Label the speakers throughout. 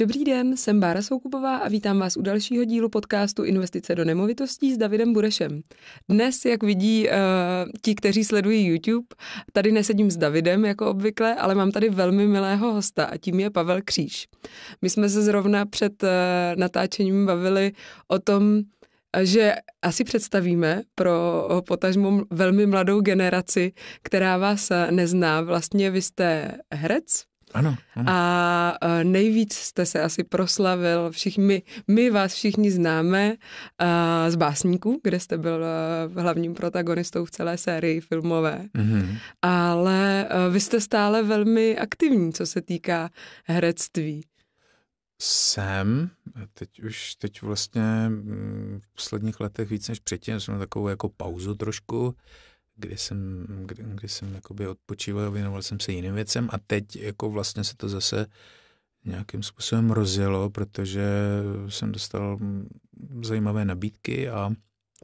Speaker 1: Dobrý den, jsem Bára Soukupová a vítám vás u dalšího dílu podcastu Investice do nemovitostí s Davidem Burešem. Dnes, jak vidí uh, ti, kteří sledují YouTube, tady nesedím s Davidem jako obvykle, ale mám tady velmi milého hosta a tím je Pavel Kříž. My jsme se zrovna před uh, natáčením bavili o tom, že asi představíme pro eh, potažmo velmi mladou generaci, která vás nezná. Vlastně vy jste herec, ano, ano. A nejvíc jste se asi proslavil, všichni, my, my vás všichni známe z básníků, kde jste byl hlavním protagonistou v celé sérii filmové. Mm-hmm. Ale vy jste stále velmi aktivní, co se týká herectví.
Speaker 2: Jsem, teď už, teď vlastně mm, v posledních letech víc než předtím, jsem takovou jako pauzu trošku, kdy jsem, kdy, kdy jsem jakoby odpočíval, věnoval jsem se jiným věcem a teď jako vlastně se to zase nějakým způsobem rozjelo, protože jsem dostal zajímavé nabídky a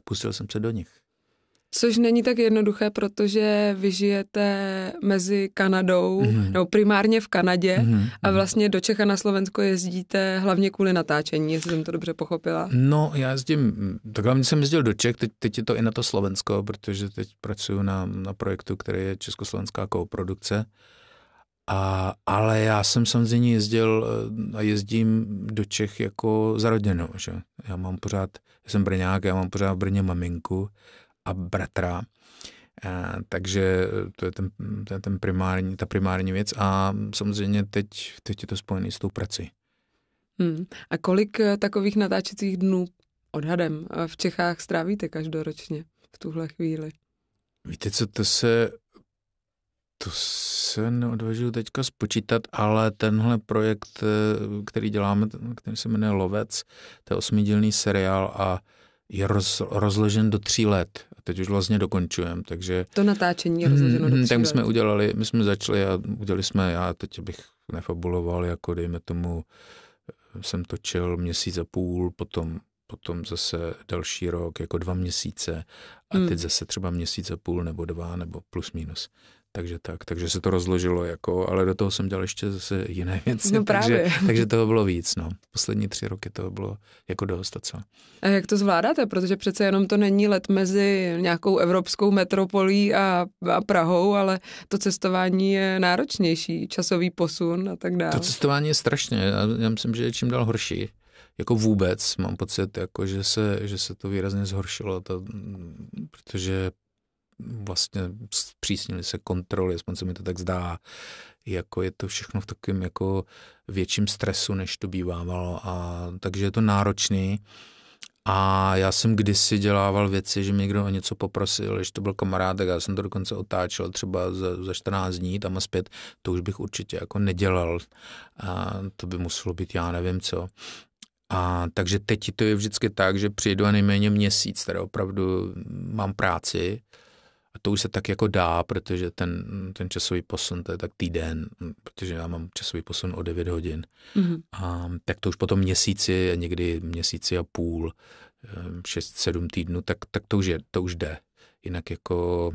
Speaker 2: pustil jsem se do nich.
Speaker 1: Což není tak jednoduché, protože vy žijete mezi Kanadou, mm-hmm. nebo primárně v Kanadě mm-hmm. a vlastně do Čech a na Slovensko jezdíte hlavně kvůli natáčení, jestli jsem to dobře pochopila.
Speaker 2: No, já jezdím, tak hlavně jsem jezdil do Čech, teď, teď je to i na to Slovensko, protože teď pracuji na, na projektu, který je československá koprodukce. A, ale já jsem samozřejmě jezdil eh, a jezdím do Čech jako za rodinu, že? Já mám pořád, já jsem Brňák, já mám pořád v Brně maminku, a bratra. Eh, takže eh, to je ten, ten, ten primární, ta primární věc a samozřejmě teď, teď je to spojené s tou prací.
Speaker 1: Hmm. A kolik eh, takových natáčecích dnů odhadem v Čechách strávíte každoročně v tuhle chvíli?
Speaker 2: Víte co, to se to se neodvažuji teďka spočítat, ale tenhle projekt, který děláme, který se jmenuje Lovec, to je osmidělný seriál a je roz, rozložen do tří let. A teď už vlastně dokončujeme, takže...
Speaker 1: To natáčení je rozloženo do mm, mm, tří Tak my jsme
Speaker 2: udělali, my jsme začali a udělali jsme, já teď bych nefabuloval, jako dejme tomu, jsem točil měsíc a půl, potom potom zase další rok, jako dva měsíce a hmm. teď zase třeba měsíc a půl nebo dva nebo plus minus takže tak, takže se to rozložilo, jako, ale do toho jsem dělal ještě zase jiné věci, no právě. Takže, takže toho bylo víc, no. Poslední tři roky toho bylo jako dost a co.
Speaker 1: A jak to zvládáte, protože přece jenom to není let mezi nějakou evropskou metropolí a, a Prahou, ale to cestování je náročnější, časový posun a tak dále. To
Speaker 2: cestování je strašně, já myslím, že je čím dál horší jako vůbec mám pocit, jako, že, se, že se to výrazně zhoršilo, to, mm, protože vlastně zpřísnily se kontroly, aspoň se mi to tak zdá, jako je to všechno v takovém jako větším stresu, než to bývávalo a takže je to náročný. A já jsem kdysi dělával věci, že mi někdo o něco poprosil, že to byl kamarád, tak já jsem to dokonce otáčel třeba za, za 14 dní tam a zpět. To už bych určitě jako nedělal. A to by muselo být já nevím co. A takže teď to je vždycky tak, že přijdu a nejméně měsíc, teda opravdu mám práci, to už se tak jako dá, protože ten, ten časový posun, to je tak týden, hm, protože já mám časový posun o 9 hodin. Mm-hmm. A, tak to už potom měsíci, někdy měsíci a půl, 6-7 hm, týdnů, tak, tak to, už je, to už jde. Jinak jako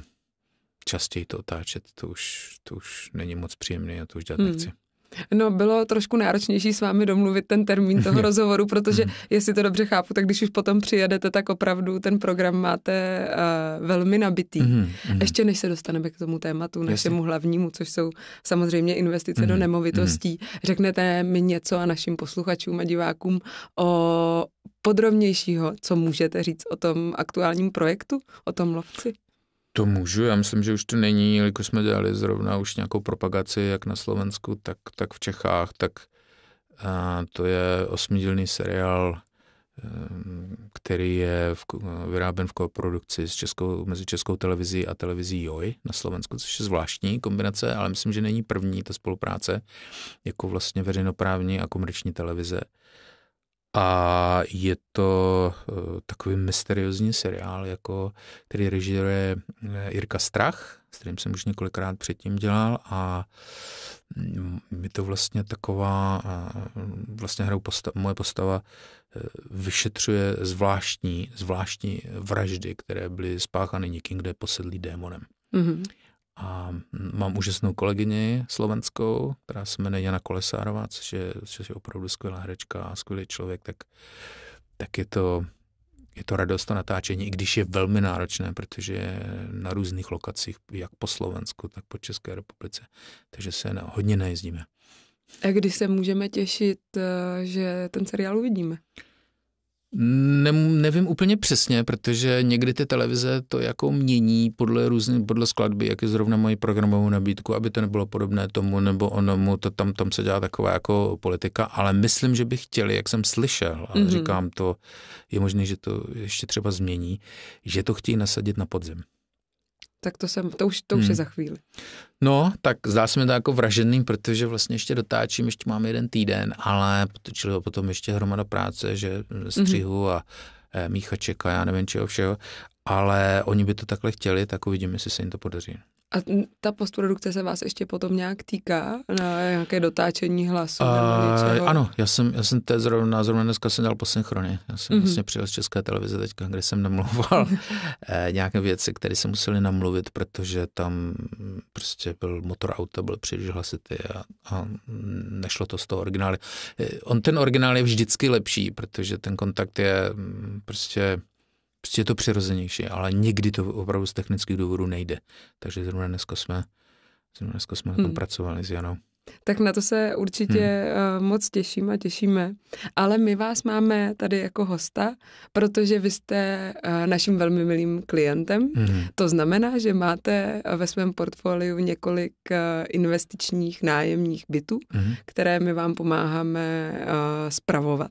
Speaker 2: častěji to otáčet, to už, to už není moc příjemné a to už dělat mm. nechci.
Speaker 1: No, bylo trošku náročnější s vámi domluvit ten termín toho rozhovoru, protože hmm. jestli to dobře chápu, tak když už potom přijedete, tak opravdu ten program máte uh, velmi nabitý. Mm-hmm. Ještě než se dostaneme k tomu tématu, našemu Jasně. hlavnímu, což jsou samozřejmě investice mm-hmm. do hmm, nemovitostí, mm-hmm. řeknete mi něco a našim posluchačům a divákům o podrobnějšího, co můžete říct o tom aktuálním projektu, o tom lovci?
Speaker 2: To můžu, já myslím, že už to není, jelikož jsme dělali zrovna už nějakou propagaci, jak na Slovensku, tak, tak v Čechách, tak a to je osmidílný seriál, ehm, který je v, vyráben v koprodukci s českou, mezi Českou televizí a televizí JOJ na Slovensku, což je zvláštní kombinace, ale myslím, že není první ta spolupráce jako vlastně veřejnoprávní a komerční televize. A je to eh, takový mysteriózní seriál, jako, který režíruje eh, Jirka Strach, s kterým jsem už několikrát předtím dělal a mm, je to vlastně taková, eh, vlastně hrou posta, moje postava vyšetřuje zvláštní, zvláštní vraždy, které byly spáchány někým, kde posedlí démonem. Mm-hmm. A mám úžasnou kolegyni slovenskou, která se jmenuje Jana Kolesárová, což je, což je opravdu skvělá herečka a skvělý člověk, tak, tak je to je to radost to natáčení, i když je velmi náročné, protože je na různých lokacích, jak po Slovensku, tak po České republice, takže se na, hodně najezdíme.
Speaker 1: A kdy se můžeme těšit, eh, že ten seriál uvidíme?
Speaker 2: Ne, nevím úplně přesně, protože někdy ty televize to jako mění podle různé, podle skladby, jak je zrovna mají programovou nabídku, aby to nebylo podobné tomu nebo onomu, to tam, tam se dělá taková jako politika, ale myslím, že by chtěli, jak jsem slyšel, ale mm-hmm. říkám to, je možné, že to ještě třeba změní, že to chtějí nasadit na podzim
Speaker 1: tak to, jsem, to, už, to už hmm. je za chvíli.
Speaker 2: No, tak zdá se mi to jako vražený, protože vlastně ještě dotáčím, ještě máme jeden týden, ale ho potom ještě hromada práce, že střihu hmm a e, míchaček a já nevím čeho všeho, ale oni by to takhle chtěli, tak uvidíme, jestli se jim to podaří.
Speaker 1: A ta postprodukce se vás ještě potom nějak týká na nějaké dotáčení hlasu uh, nebo Ano,
Speaker 2: já jsem, já jsem teď zrovna, zrovna dneska jsem dělal po synchroně. Já jsem mm-hmm. vlastně přijel z České televize teďka, kde jsem namluval eh, nějaké věci, které se museli namluvit, protože tam prostě byl motor auta, byl příliš hlasitý a, a nešlo to z toho originály. Eh, on ten originál je vždycky lepší, protože ten kontakt je mm, prostě Prostě je to přirozenější, ale nikdy to opravdu z technických důvodů nejde. Takže zrovna dneska jsme, zrovna dneska jsme hmm. na tom hmm. pracovali s Janou.
Speaker 1: Tak na to se určitě hmm. Eh, moc těším a těšíme. Ale my vás máme tady jako hosta, protože vy jste eh, naším velmi milým klientem. Hmm. To znamená, že máte eh, ve svém portfoliu několik investičních nájemních bytů, hmm. které my vám pomáháme spravovat.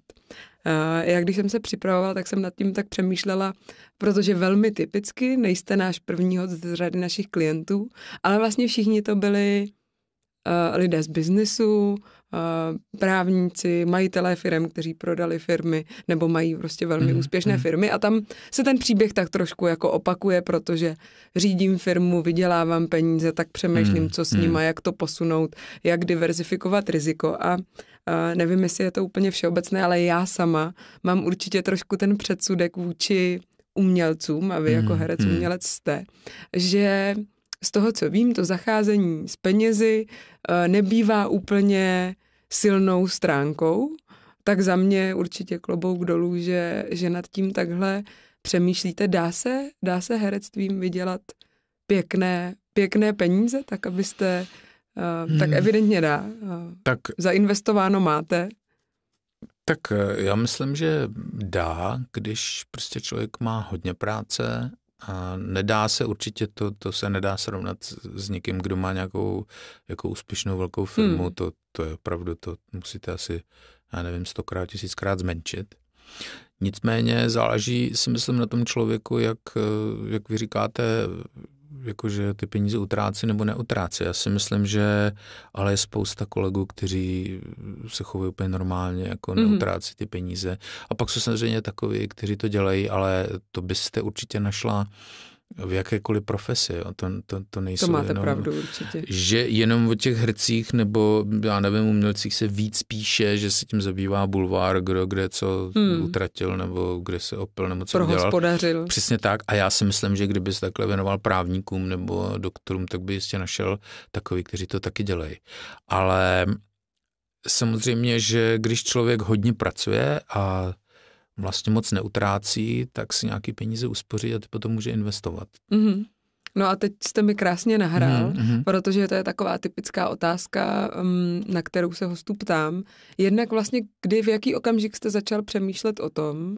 Speaker 1: Eh, já když jsem se připravovala, tak jsem nad tím tak přemýšlela, protože velmi typicky nejste náš první hod z řady našich klientů, ale vlastně všichni to byli eh, lidé z biznesu, eh, právníci, majitelé firm, kteří prodali firmy nebo mají prostě velmi mm, úspěšné mm. firmy a tam se ten příběh tak trošku jako opakuje, protože řídím firmu, vydělávám peníze, tak přemýšlím, mm, co s mm. nima, mhm. jak to posunout, jak diverzifikovat riziko a uh, Eh, nevím, jestli je to úplně všeobecné, ale já sama mám určitě trošku ten předsudek vůči umělcům, a vy hmm, jako herec hmm. umělec jste, že z toho, co vím, to zacházení s penězi eh, nebývá úplně silnou stránkou, tak za mě určitě klobouk dolů, že, že nad tím takhle přemýšlíte. Dá se, dá se herectvím vydělat pěkné, pěkné peníze, tak abyste Eh, hmm. tak evidentně dá. Eh, tak zainvestováno máte. Tak
Speaker 2: eh, já myslím, že dá, když prostě člověk má hodně práce a nedá se určitě, to, to se nedá srovnat s někým, kdo má nějakou jako úspěšnou velkou firmu, hmm. to, to je opravdu, to musíte asi, já nevím, stokrát, tisíckrát zmenšit. Nicméně záleží, si myslím, na tom člověku, jak, jak vy říkáte, jakože ty peníze utrácí nebo neutrácí. Já si myslím, že ale je spousta kolegů, kteří se chovají úplně normálně, jako mm-hmm. neutrácí ty peníze. A pak jsou samozřejmě takoví, kteří to dělají, ale to byste určitě našla v jakékoliv profesi. Jo. To, to, to, nejsou to máte jenom, pravdu určitě. Že jenom o těch hercích nebo, já nevím, umělcích se víc píše, že se tím zabývá bulvár, kdo kde co hmm. utratil nebo kde se opil nebo co dělal. Hospodařil. Přesně tak. A já si myslím, že kdyby se takhle věnoval právníkům nebo doktorům, tak by jistě našel takový, kteří to taky dělají. Ale samozřejmě, že když člověk hodně pracuje a vlastně moc neutrácí, tak si nějaký peníze uspoří a ty potom může
Speaker 1: investovat. Mm-hmm. No a teď jste mi krásně nahrál, mm-hmm. mm-hmm. protože to je taková typická otázka, um, na kterou se hostu ptám. Jednak vlastně, kdy, v jaký okamžik jste začal přemýšlet o tom, um,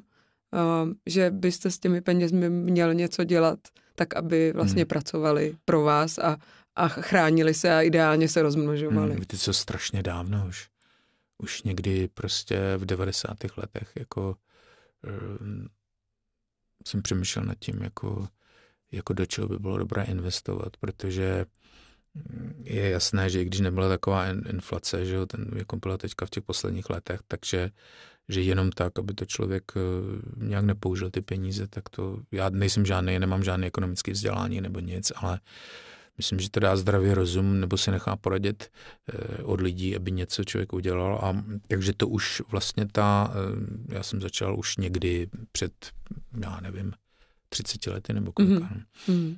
Speaker 1: že byste s těmi penězmi měl něco dělat, tak aby vlastně mm. pracovali pro vás a, a chránili se a ideálně se rozmnožovali. Mm, víte
Speaker 2: co, strašně dávno už. Už někdy prostě v 90. letech jako Ehm, jsem přemýšlel nad tím, jako, jako do čeho by bylo dobré investovat, protože mm, je jasné, že i když nebyla taková inflace, že jo, ten, jako byla teďka v těch posledních letech, takže že jenom tak, aby to člověk eh, nějak nepoužil ty peníze, tak to, já nejsem žádný, nemám žádné ekonomické vzdělání nebo nic, ale uh, Myslím, že to dá zdravý rozum, nebo se nechá poradit eh, od lidí, aby něco člověk udělal. A, takže to už vlastně ta, eh, já jsem začal už někdy před, já nevím, 30 lety nebo kolika. Mm-hmm.
Speaker 1: mm-hmm.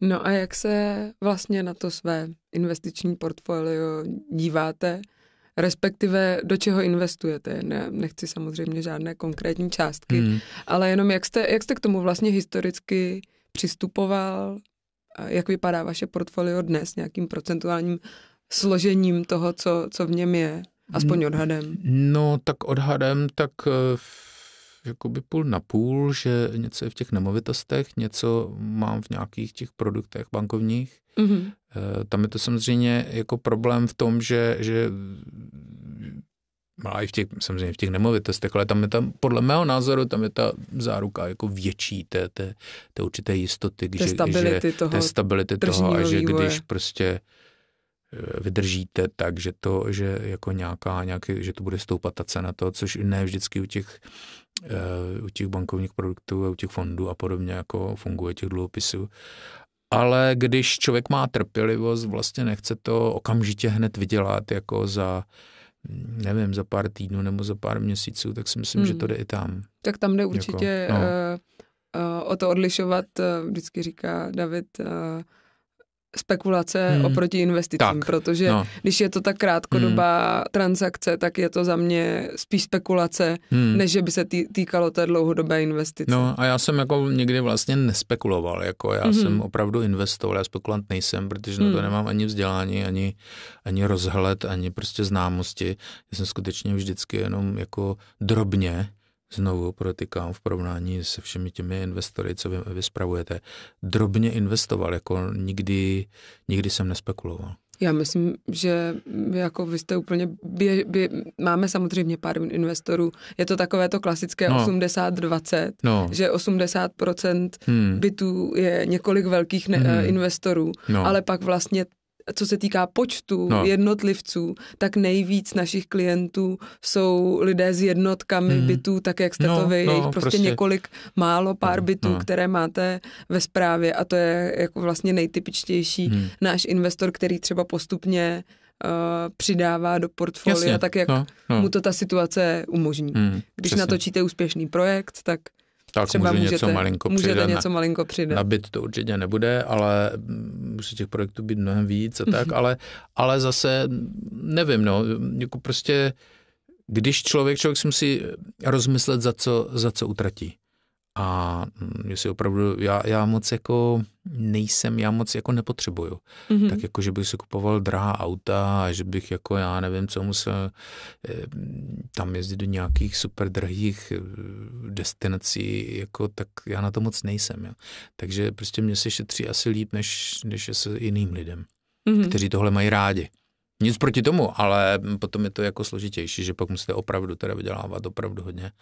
Speaker 1: No a jak se vlastně na to své investiční portfolio díváte, respektive do čeho investujete? Ne, nechci samozřejmě žádné konkrétní částky, mm. ale jenom jak jste, jak jste k tomu vlastně historicky přistupoval, jak vypadá vaše portfolio dnes, nějakým procentuálním složením toho, co, co v něm je, aspoň odhadem?
Speaker 2: No, tak odhadem, tak eh, jakoby půl na půl, že něco je v těch nemovitostech, něco mám v nějakých těch produktech bankovních. Mm-hmm. Tam je to samozřejmě jako problém v tom, že, že No a i v těch, samozřejmě v těch nemovitostech, ale tam je tam, podle mého názoru, tam je ta záruka jako větší té, té, té určité jistoty, té že, stability že, toho, té stability toho a že vývoje. když prostě eh, vydržíte tak, že to, že jako nějaká, nějaký, že to bude stoupat ta cena toho, což ne vždycky u těch, eh, u těch bankovních produktů a u těch fondů a podobně jako funguje těch dluhopisů. Ale když člověk má trpělivost, vlastně nechce to okamžitě hned vydělat jako za, nevím, za pár týdnů nebo za pár měsíců, tak si myslím, hmm. že to hmm. jde i tam. Tak tam jde jako, určitě jako, no.
Speaker 1: uh, uh, o to odlišovat, uh, vždycky říká David, uh, spekulace hmm. oproti investicím, tak, protože no. když je to tak krátkodobá hmm. transakce, tak je to za mě spíš spekulace, hmm. než že by se tý, týkalo té dlouhodobé investice. No
Speaker 2: a já jsem jako nikdy vlastně nespekuloval, jako já hmm. jsem opravdu investoval, já spekulant nejsem, protože hmm. na to hmm. nemám ani vzdělání, ani, ani rozhled, ani prostě známosti. Já jsem skutečně vždycky jenom jako drobně znovu protikám v porovnání se všemi těmi investory, co vy, vy spravujete, drobně investoval, jako nikdy, nikdy jsem nespekuloval.
Speaker 1: Já myslím, že jako vy jste úplně, bě, bě, máme samozřejmě pár investorů, je to takové to klasické no. 80-20, no. že 80% hmm. bytů je několik velkých ne, hmm. Eh, investorů, no. ale pak vlastně co se týká počtu no. jednotlivců, tak nejvíc našich klientů jsou lidé s jednotkami mm. bytů, tak jak jste no, to vy. No, prostě, prostě několik málo pár no, bytů, no. které máte ve správě a to je jako vlastně nejtypičtější mm. náš investor, který třeba postupně uh, přidává do portfolia Jasně, tak, jak no, no. mu to ta situace umožní. Mm, Když přesně. natočíte úspěšný projekt, tak tak Třeba můžu můžete, něco malinko můžete přidat. něco malinko přidat. Na
Speaker 2: byt to určitě nebude, ale musí těch projektů být mnohem víc a tak, mhm. ale, ale zase nevím, no, jako prostě když člověk, člověk si musí rozmyslet, za co, za co utratí a mm, jestli opravdu, já, já moc jako nejsem, já moc jako nepotřebuju. Mm-hmm. Tak jako, že bych si kupoval drahá auta a že bych jako, já nevím, co musel eh, tam jezdit do nějakých super drahých eh, destinací, jako tak já na to moc nejsem. Jo. Takže prostě mě se šetří asi líp, než, než se jiným lidem, mm-hmm. kteří tohle mají rádi. Nic proti tomu, ale potom je to jako složitější, že pak musíte opravdu teda vydělávat opravdu hodně.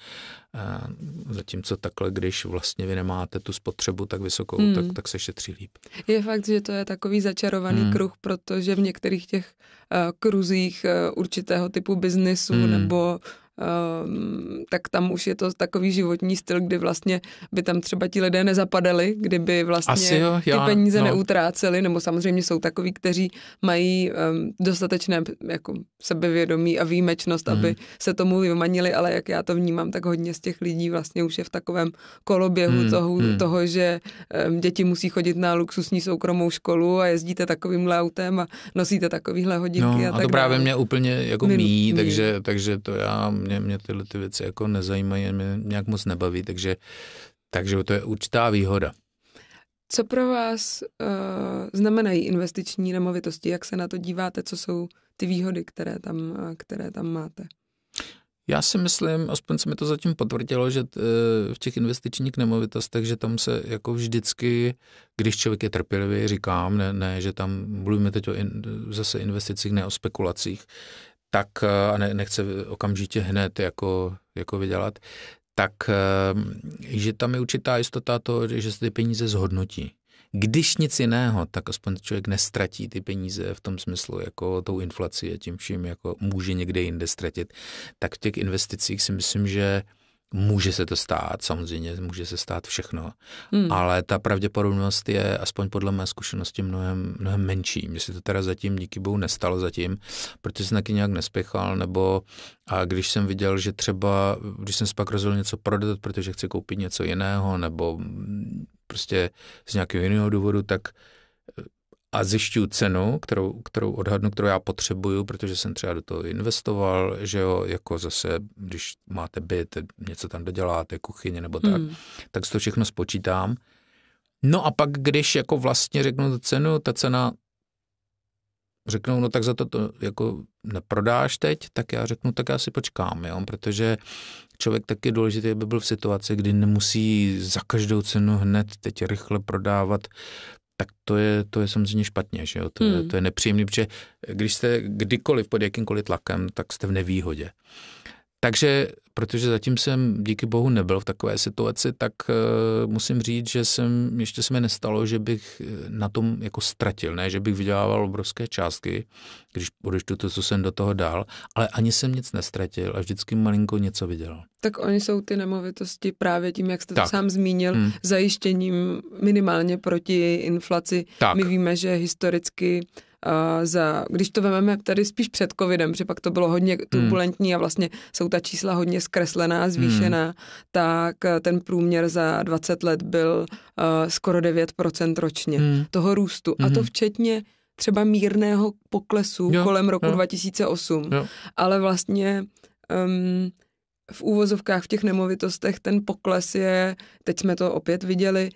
Speaker 2: Zatímco takhle, když vlastně vy nemáte tu spotřebu tak vysokou, hmm. tak,
Speaker 1: tak se šetří líp. Je fakt, že to je takový začarovaný hmm. kruh, protože v některých těch eh, kruzích eh, určitého typu biznesu hmm. nebo Ehm, tak tam už je to takový životní styl, kdy vlastně by tam třeba ti lidé nezapadali, kdyby vlastně Asi jo, já, ty peníze no. neutráceli, nebo samozřejmě jsou takový, kteří mají um, dostatečné jako sebevědomí a výjimečnost, mm. aby mhm. se tomu vymanili, ale jak já to vnímám, tak hodně z těch lidí vlastně už je v takovém koloběhu mm. Toho, mm. toho, že um, děti musí chodit na luxusní soukromou školu a jezdíte takovýmhle autem a nosíte takovýhle hodinky no, a, a tak to právě dále. mě úplně jako mí, takže,
Speaker 2: takže to já mě, mě tyhle ty věci jako nezajímají, mě nějak moc nebaví, takže, takže to je určitá výhoda.
Speaker 1: Co pro vás uh, znamenají investiční nemovitosti? Jak se na to díváte? Co jsou ty výhody, které tam, eh, které tam máte?
Speaker 2: Já si myslím, aspoň se mi to zatím potvrdilo, že eh, v těch investičních nemovitostech, že tam se jako vždycky, když člověk je trpělivý, říkám, ne, ne že tam mluvíme teď o in, zase investicích, ne o spekulacích, tak, eh, a ne, nechce okamžitě hned jako, jako vydělat, tak, eh, že tam je určitá jistota to, že se ty peníze zhodnotí. Když nic jiného, tak aspoň člověk nestratí ty peníze v tom smyslu, jako tou inflaci a tím vším jako může někde jinde ztratit. Tak v těch investicích si myslím, že uh, Může se to stát, samozřejmě, může se stát všechno, hmm. ale ta pravděpodobnost je, aspoň podle mé zkušenosti, mnohem, mnohem menší. Mně se to teda zatím díky bohu nestalo zatím, protože jsem taky nějak nespěchal, nebo a když jsem viděl, že třeba, když jsem se pak rozhodl něco prodat, protože chci koupit něco jiného, nebo prostě z nějakého jiného důvodu, tak a zjišťuju cenu, kterou, kterou odhadnu, kterou já potřebuju, protože jsem třeba do toho investoval, že jo, jako zase, když máte byt, něco tam doděláte, kuchyně nebo tak, hmm. tak si to všechno spočítám. No a pak, když jako vlastně řeknu tu cenu, ta cena řeknou, no tak za to, to jako neprodáš teď, tak já řeknu, tak já si počkám, jo, protože člověk taky je důležitý, aby byl v situaci, kdy nemusí za každou cenu hned teď rychle prodávat tak to je, to je samozřejmě špatně, že jo? To, hmm. je, to je nepříjemný, protože když jste kdykoliv pod jakýmkoliv tlakem, tak jste v nevýhodě. Takže, protože zatím jsem díky bohu nebyl v takové situaci, tak uh, musím říct, že jsem, ještě se mi nestalo, že bych eh, na tom jako ztratil, ne, že bych vydělával obrovské částky, když odečtu to, co jsem do toho dal, ale ani jsem nic nestratil a vždycky malinko něco vydělal.
Speaker 1: Tak oni jsou ty nemovitosti právě tím, jak jste tak. to sám zmínil, hmm. zajištěním minimálně proti inflaci. Tak. My víme, že historicky uh, Eh, za, když to vememe tady spíš před covidem, protože pak to bylo hodně hmm. turbulentní hmm. a vlastně jsou ta čísla hodně zkreslená, zvýšená, hmm. tak eh, ten průměr za 20 let byl uh, skoro 9% ročně hmm. toho růstu. Hmm. A to hmm. včetně třeba mírného poklesu jo, kolem roku jo. 2008. Jo. Ale vlastně um, v úvozovkách v těch nemovitostech ten pokles je, teď jsme to opět viděli,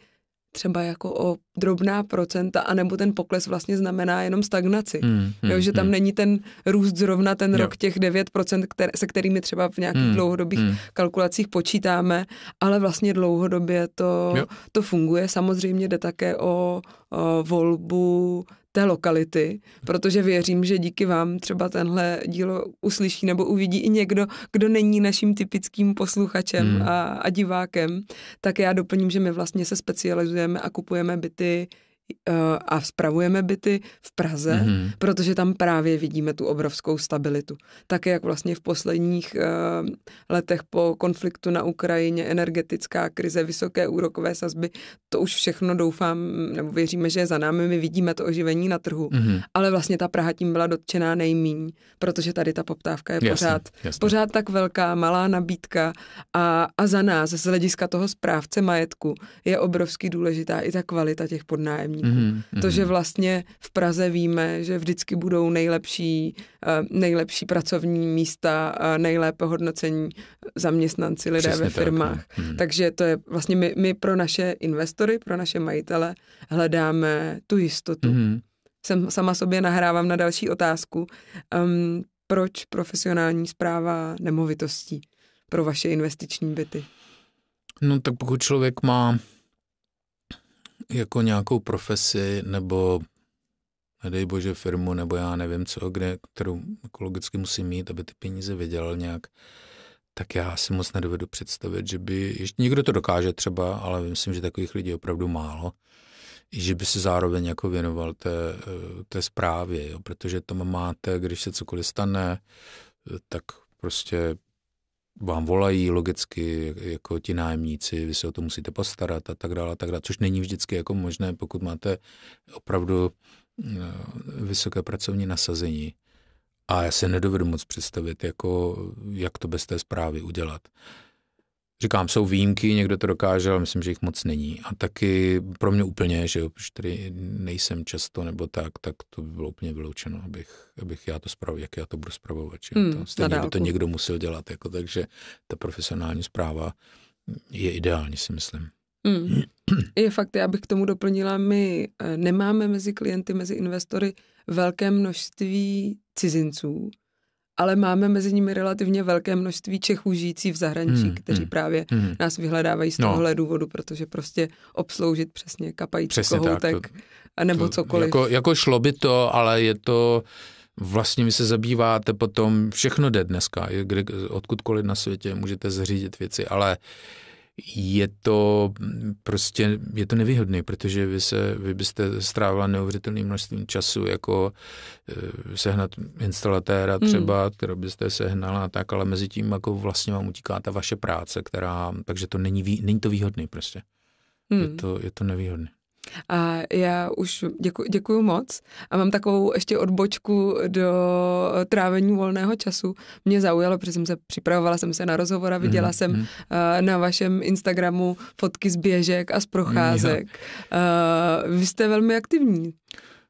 Speaker 1: třeba jako o drobná procenta, anebo ten pokles vlastně znamená jenom stagnaci. Mm, mm, jo, že tam mm. není ten růst zrovna ten jo. rok těch 9%, které, se kterými třeba v nějakých mm, dlouhodobých mm. kalkulacích počítáme, ale vlastně dlouhodobě to, to funguje. Samozřejmě jde také o, o volbu té lokality, protože věřím, že díky vám třeba tenhle dílo uslyší nebo uvidí i někdo, kdo není naším typickým posluchačem hmm. a, a divákem. Tak já doplním, že my vlastně se specializujeme a kupujeme byty Eh, a spravujeme byty v Praze, mm-hmm. protože tam právě vidíme tu obrovskou stabilitu. Tak jak vlastně v posledních eh, letech po konfliktu na Ukrajině, energetická krize, vysoké úrokové sazby, to už všechno doufám, nebo věříme, že je za námi, my vidíme to oživení na trhu, mm-hmm. ale vlastně ta Praha tím byla dotčená nejmíň, protože tady ta poptávka je jasně, pořád, jasně. pořád tak velká, malá nabídka a, a za nás, z hlediska toho správce majetku, je obrovsky důležitá i ta kvalita těch podnájemů výzkumníků. Mm-hmm. To, že mhm. vlastně v Praze víme, že vždycky budou nejlepší, eh, nejlepší pracovní místa, nejlépe hodnocení eh, zaměstnanci, lidé Přesně ve firmách. Tak, no. mm-hmm. Takže to je vlastně my, my pro naše investory, pro naše majitele hledáme tu jistotu. Mm-hmm. Jsem, sama sobě nahrávám na další otázku. Um, proč profesionální zpráva nemovitostí pro vaše investiční byty?
Speaker 2: No tak pokud člověk má jako nějakou profesi nebo nedej bože firmu nebo já nevím co, kde, kterou ekologicky musím mít, aby ty peníze vydělal nějak, tak já si moc nedovedu představit, že by, ještě někdo to dokáže třeba, ale myslím, že takových lidí je opravdu málo, že by se zároveň jako věnoval té, té zprávě, jo, protože tam máte, když se cokoliv stane, tak prostě vám volají logicky jako ti nájemníci, vy se o to musíte postarat a tak dále, a tak dále, což není vždycky jako možné, pokud máte opravdu eh, vysoké pracovní nasazení. A já se nedovedu moc představit, jako, jak to bez té zprávy udělat. Říkám, jsou výjimky, někdo to dokáže, ale myslím, že jich moc není. A taky pro mě úplně, že jo, protože tady nejsem často nebo tak, tak to by bylo úplně vyloučeno, abych, abych já to spravil, jak já to budu spravovat. Že? Hmm, to, stejně by to někdo musel dělat, jako, takže ta profesionální zpráva je ideální, si myslím.
Speaker 1: Mm. Je fakt, já bych k tomu doplnila, my eh, nemáme mezi klienty, mezi investory velké množství cizinců, ale máme mezi nimi relativně velké množství Čechů žijící v zahraničí, hmm, kteří hmm, právě hmm. nás vyhledávají z tohohle no. důvodu, protože prostě obsloužit přesně kapající přesně kohoutek tak, to, a nebo to, cokoliv. Jako,
Speaker 2: jako šlo by to, ale je to vlastně vy se zabýváte potom, všechno jde dneska, kde, odkudkoliv na světě můžete zřídit věci, ale uh, je to mm, prostě, je to nevýhodné, protože vy, se, vy byste strávila neuvěřitelné množství času, jako eh, sehnat instalatéra hmm. třeba, mm. kterou byste sehnala a tak, ale mezi tím jako vlastně vám utíká ta vaše práce, která, takže to není, není to výhodný prostě. Mm. Je, hmm. to, je to nevýhodné.
Speaker 1: A já už děkuji, děkuju moc a mám takovou ještě odbočku do trávení volného času. Mě zaujalo, protože jsem se připravovala, jsem se na rozhovor a viděla mm-hmm. jsem uh, na vašem Instagramu fotky z běžek a z procházek. mm Uh, vy jste velmi aktivní.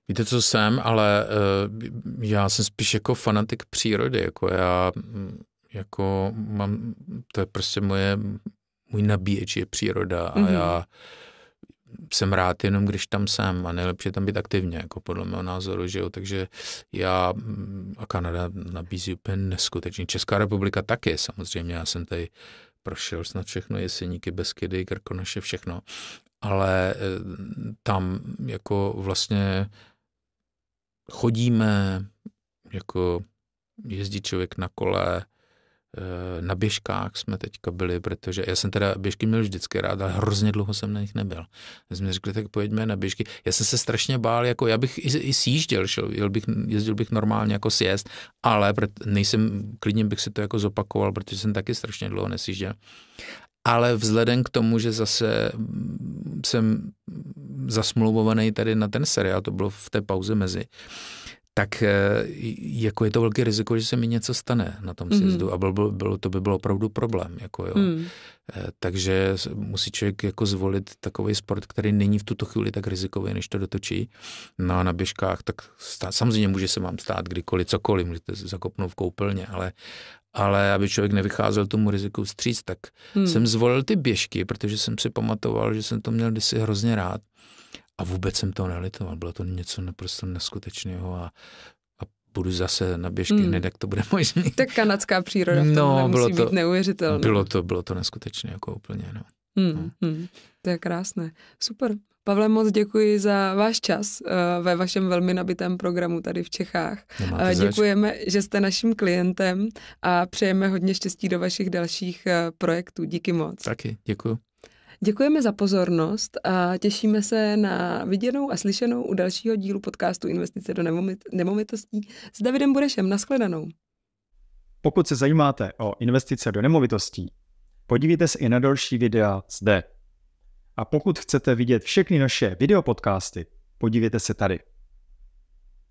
Speaker 2: Víte, co jsem, ale uh, já jsem spíš jako fanatik přírody, jako já jako mám, to je prostě moje, můj nabíječ je příroda a mm-hmm. já jsem rád jenom, když tam jsem a nejlepší je tam být aktivně, jako podle mého názoru, že jo, takže já mm, a Kanada nabízí úplně neskutečně. Česká republika taky samozřejmě, já jsem tady prošel snad všechno, jeseníky, beskydy, krkonoše, všechno, ale eh, tam jako vlastně chodíme, jako jezdí člověk na kole, Eh, na běžkách jsme teďka byli, protože já jsem teda běžky měl vždycky rád, ale hrozně dlouho jsem na nich nebyl. My jsme řekli, tak pojďme na běžky. Já jsem se strašně bál, jako já bych i, i sjížděl, šel, jel bych, jezdil bych normálně jako sjezd, ale nejsem, klidně bych si to jako zopakoval, protože jsem taky strašně dlouho nesjížděl. Ale vzhledem k tomu, že zase mm, jsem zasmluvovaný tady na ten seriál, to bylo v té pauze mezi, tak eh, jako je to velké riziko, že se mi něco stane na tom mhm. sjezdu mm-hmm. a bylo bylo, to by byl opravdu problém. Jako jo. Mm. Takže musí člověk jako zvolit takový sport, který není v tuto chvíli tak rizikový, než to dotočí. No a na běžkách, tak stát, samozřejmě může se vám stát kdykoliv, cokoliv, můžete se zakopnout v koupelně, ale, ale aby člověk nevycházel tomu riziku stříc, tak hmm. jsem zvolil ty běžky, protože jsem si pamatoval, že jsem to měl kdysi hrozně rád. A vůbec jsem to nelitoval, bylo to něco naprosto neskutečného a budu zase na běžky hmm. hned, jak to bude možné.
Speaker 1: Tak kanadská příroda v no, bylo musí to, být neuvěřitelná.
Speaker 2: Bylo to, bylo to neskutečné, jako úplně, no.
Speaker 1: Hmm, no. Hmm, to je krásné. Super. Pavle, moc děkuji za váš čas eh, ve vašem velmi nabitém programu tady v Čechách. Nemáte eh, děkujeme, zač. že jste naším klientem a přejeme hodně štěstí do vašich dalších eh, projektů. Díky moc.
Speaker 2: Taky, děkuji.
Speaker 1: Děkujeme za pozornost a těšíme se na viděnou a slyšenou u dalšího dílu podcastu Investice do nemovitostí s Davidem Burešem. Naschledanou. Pokud se zajímáte o investice do nemovitostí, podívejte se i na další videa zde. A pokud chcete vidět všechny naše videopodcasty, podívejte se tady.